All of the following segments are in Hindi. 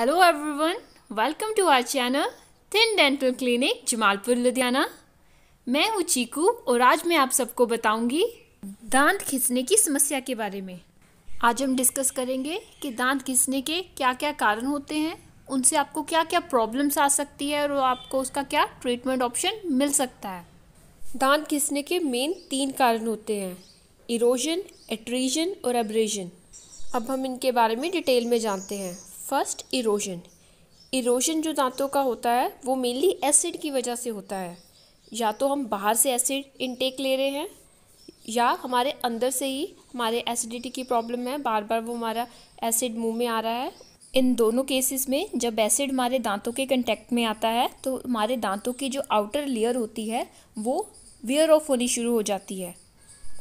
hello everyone welcome to our channel thin dental clinic Jamalpur Ludhiana मैं हूँ चीकू और आज मैं आप सबको बताऊंगी दांत खिसने की समस्या के बारे में आज हम डिस्कस करेंगे कि दांत खिसने के क्या क्या कारण होते हैं उनसे आपको क्या क्या प्रॉब्लम्स आ सकती है और आपको उसका क्या ट्रीटमेंट ऑप्शन मिल सकता है दांत खिसने के मेन तीन कारण होते हैं इरोजन एट्रीजन और एब्रेजन अब हम इनके बारे में डिटेल में जानते हैं फर्स्ट इरोजन इरोजन जो दांतों का होता है वो मेनली एसिड की वजह से होता है या तो हम बाहर से एसिड इनटेक ले रहे हैं या हमारे अंदर से ही हमारे एसिडिटी की प्रॉब्लम है बार बार वो हमारा एसिड मुंह में आ रहा है इन दोनों केसेस में जब एसिड हमारे दांतों के कंटेक्ट में आता है तो हमारे दांतों की जो आउटर लेयर होती है वो वियर ऑफ होनी शुरू हो जाती है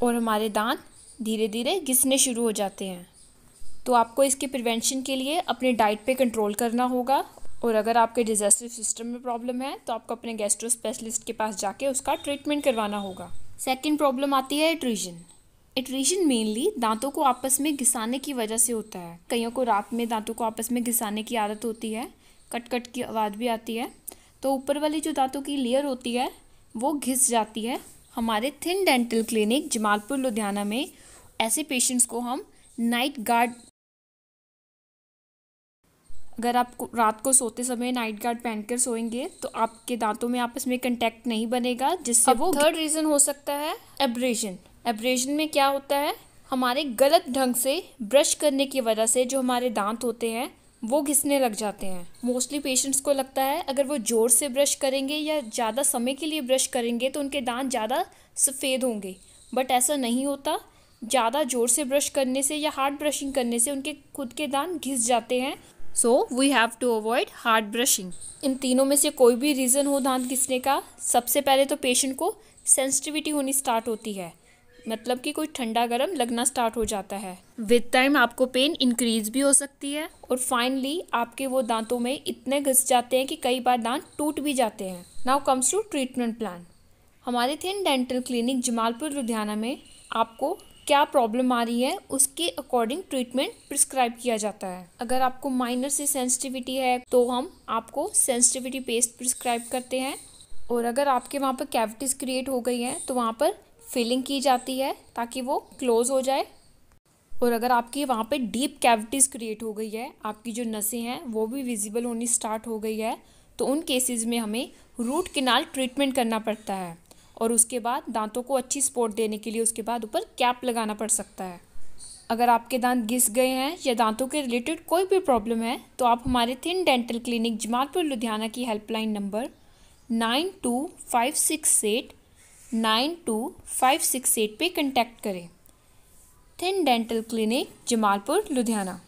और हमारे दांत धीरे धीरे घिसने शुरू हो जाते हैं तो आपको इसके प्रिवेंशन के लिए अपने डाइट पे कंट्रोल करना होगा और अगर आपके डिजेस्टिव सिस्टम में प्रॉब्लम है तो आपको अपने गैस्ट्रो स्पेशलिस्ट के पास जाके उसका ट्रीटमेंट करवाना होगा सेकेंड प्रॉब्लम आती है एट्रीजन एट्रीजन मेनली दांतों को आपस में घिसाने की वजह से होता है कईयों को रात में दांतों को आपस में घिसाने की आदत होती है कट कट की आवाज़ भी आती है तो ऊपर वाली जो दांतों की लेयर होती है वो घिस जाती है हमारे thin dental clinic Jamalpur Ludhiana में ऐसे पेशेंट्स को हम नाइट गार्ड अगर आप रात को सोते समय नाइट गार्ड पहनकर सोएंगे तो आपके दांतों में आपस में कंटेक्ट नहीं बनेगा जिससे वो थर्ड रीज़न हो सकता है एब्रेशन एब्रेशन में क्या होता है हमारे गलत ढंग से ब्रश करने की वजह से जो हमारे दांत होते हैं वो घिसने लग जाते हैं मोस्टली पेशेंट्स को लगता है अगर वो ज़ोर से ब्रश करेंगे या ज़्यादा समय के लिए ब्रश करेंगे तो उनके दांत ज़्यादा सफ़ेद होंगे बट ऐसा नहीं होता ज़्यादा ज़ोर से ब्रश करने से या हार्ड ब्रशिंग करने से उनके खुद के दांत घिस जाते हैं so we have to avoid hard brushing इन तीनों में से कोई भी रीज़न हो दांत घिसने का सबसे पहले तो पेशेंट को सेंसिटिविटी होनी स्टार्ट होती है मतलब कि कोई ठंडा गर्म लगना स्टार्ट हो जाता है विद टाइम आपको पेन इंक्रीज भी हो सकती है और फाइनली आपके वो दांतों में इतने घिस जाते हैं कि कई बार दांत टूट भी जाते हैं now comes to treatment plan हमारे thin dental clinic Jamalpur Ludhiana में आपको क्या प्रॉब्लम आ रही है उसके अकॉर्डिंग ट्रीटमेंट प्रिस्क्राइब किया जाता है अगर आपको माइनर से सेंसिटिविटी है तो हम आपको सेंसिटिविटी पेस्ट प्रिस्क्राइब करते हैं और अगर आपके वहाँ पर कैविटीज़ क्रिएट हो गई हैं तो वहाँ पर फिलिंग की जाती है ताकि वो क्लोज़ हो जाए और अगर आपकी वहाँ पे डीप कैविटीज़ क्रिएट हो गई है आपकी जो नसें हैं वो भी विजिबल होनी स्टार्ट हो गई है तो उन केसेस में हमें रूट किनाल ट्रीटमेंट करना पड़ता है और उसके बाद दांतों को अच्छी सपोर्ट देने के लिए उसके बाद ऊपर कैप लगाना पड़ सकता है अगर आपके दांत घिस गए हैं या दांतों के रिलेटेड कोई भी प्रॉब्लम है तो आप हमारे thin dental clinic Jamalpur Ludhiana की helpline number nine two five six eight nine two five six eight पर कंटेक्ट करें thin dental clinic Jamalpur Ludhiana